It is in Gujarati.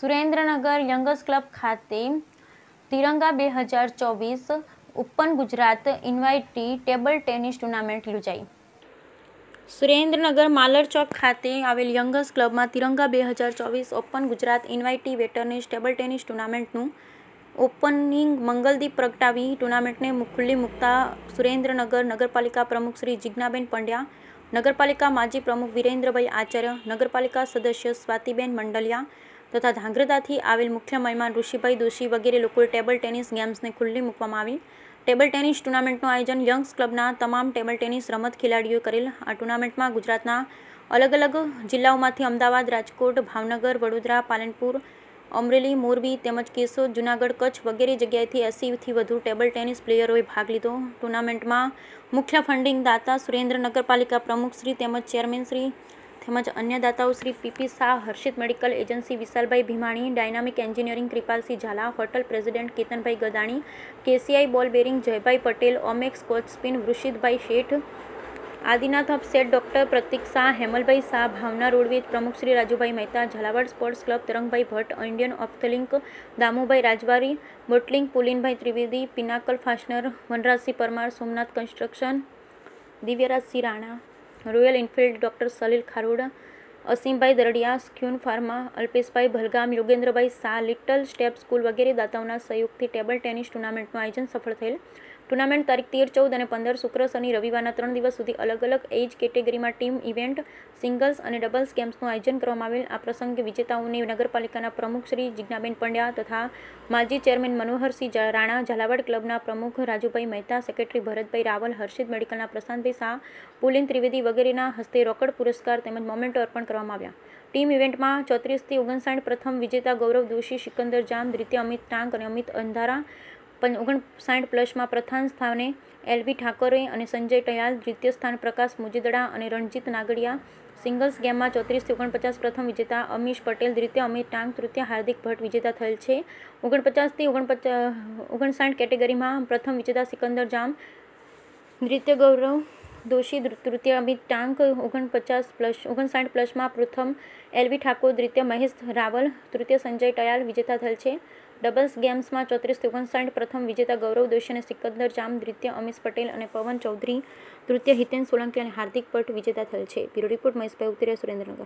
સુરેન્દ્રનગર યંગસ્ટ ક્લબ ખાતે તિરંગા બે હજાર ચોવીસ open Gujarat invitee table tennis tournament યોજાઈ સુરેન્દ્રનગર માલર ચોક ખાતે આવેલ યંગસ્ટ ક્લબમાં તિરંગા બે હજાર ચોવીસ open Gujarat invitee veterans table tennis ટુર્નામેન્ટનું ઓપનિંગ મંગલદીપ પ્રગટાવી ટુર્નામેન્ટને ખુલ્લી મૂકતા સુરેન્દ્રનગર નગરપાલિકા પ્રમુખ શ્રી જિજ્ઞાબેન પંડ્યા નગરપાલિકા માજી પ્રમુખ વિરેન્દ્રભાઈ આચાર્ય નગરપાલિકા સદસ્ય સ્વાતિબેન મંડલિયા તથા ધાંગ્રતાથી આવેલ મુખ્ય મહેમાન ઋષિભાઈ દોશી વગેરે લોકોએ ટેબલ ટેનિસ ગેમ્સને ખુલ્લી મૂકવામાં આવી ટેબલ ટેનિસ ટુર્નામેન્ટનું આયોજન યંગ્સ ક્લબના તમામ ટેબલ ટેનિસ રમત ખેલાડીઓએ કરેલ આ ટુર્નામેન્ટમાં ગુજરાતના અલગ અલગ જિલ્લાઓમાંથી અમદાવાદ રાજકોટ ભાવનગર વડોદરા પાલનપુર અમરેલી મોરબી તેમજ કેશોદ જૂનાગઢ કચ્છ વગેરે જગ્યાએથી એસીથી વધુ ટેબલ ટેનિસ પ્લેયરોએ ભાગ લીધો ટુર્નામેન્ટમાં મુખ્ય ફંડિંગ દાતા સુરેન્દ્ર નગરપાલિકા પ્રમુખશ્રી તેમજ ચેરમેન શ્રી તેમજ અન્ય દાતાઓ Shri PP Shah Harshit medical agency Vishalbhai Bhimani dynamic engineering Kripalsinh Zala hotel president Ketanbhai Gadani KCI ball bearing Jaybhai Patel Omax coach spin Vrushitbhai Sheth Adinath upset doctor Pratik Shah Hemalbhai Shah Bhavna roadways પ્રમુખ Shri Rajubhai Mehta Zalawad sports club Tarangbhai Bhatt Indian ઓપ્થલિંક Damubhai Rajwari bottling Pulinbhai Trivedi pinnacle fastener Vanrajsinh Parmar Somnath construction Divyarajsinh Rana Royal Enfield doctor Salil Kharod અસીમભાઈ દરડિયા સ્ક્યુન pharma Alpeshbhai Bhalgam Yogendrabhai Shah little step school વગેરે દાતાઓના સહયોગથી ટેબલ ટેનિસ ટુર્નામેન્ટનું આયોજન સફળ થયેલ ટુર્નામેન્ટ તારીખ તેર ચૌદ અને પંદર શુક્ર શનિ રવિવારના ત્રણ દિવસ સુધી અલગ અલગ એજ કેટેગરીમાં ટીમ ઇવેન્ટ સિંગલ્સ અને ડબલ્સ ગેમ્સનું આયોજન કરવામાં આવેલ આ પ્રસંગે વિજેતાઓને નગરપાલિકાના પ્રમુખ શ્રી જિજ્ઞાબેન પંડ્યા તથા માજી ચેરમેન મનોહરસિંહ રાણા ઝાલાવાડ ક્લબના પ્રમુખ રાજુભાઈ મહેતા સેક્રેટરી ભરતભાઈ રાવલ હર્ષિત મેડિકલના પ્રશાંતભાઈ શાહ પુલિન ત્રિવેદી વગેરેના હસ્તે રોકડ પુરસ્કાર તેમજ મોમેન્ટો અર્પણ કરવામાં આવ્યા ટીમ ઇવેન્ટમાં ચોત્રીસથી ઓગણસાઠ પ્રથમ વિજેતા ગૌરવ દોશી સિકંદર જામ દ્વિતીય અમિત ટાંક અને અમિત અંધારા ઓગણસાઠ પ્લસમાં પ્રથમ સ્થાને એલવી ઠાકોરે અને સંજય ટયાલ દ્વિતીય સ્થાન પ્રકાશ મુજદડા અને રણજીત નાગડિયા સિંગલ્સ ગેમમાં ચોત્રીસથી ઓગણપચાસ પ્રથમ વિજેતા અમીશ પટેલ દ્વિતીય અમિત ટાંગ તૃતીય હાર્દિક ભટ્ટ વિજેતા થયેલ છે ઓગણપચાસથી ઓગણપચાસ ઓગણસાઠ કેટેગરીમાં પ્રથમ વિજેતા સિકંદર જામ નૃત્ય ગૌરવ દોશી તૃતીય અમિત ટાંક ઓગણપચાસ પ્લસ ઓગણસાઠ પ્લસમાં પ્રથમ એલવી ઠાકોર દ્વિતીય મહેશ રાવલ તૃતીય સંજય ટયાલ વિજેતા થયેલ છે ડબલ્સ ગેમ્સમાં ચોત્રીસ ઓગણસાઠ પ્રથમ વિજેતા ગૌરવ દોશી અને સિકંદર જામ દ્વિતીય અમીશ પટેલ અને પવન ચૌધરી તૃતીય હિતેન સોલંકી અને હાર્દિક પટ વિજેતા થયેલ છે બ્યુરો રિપોર્ટ મહેશભાઈ ઉતરે સુરેન્દ્રનગર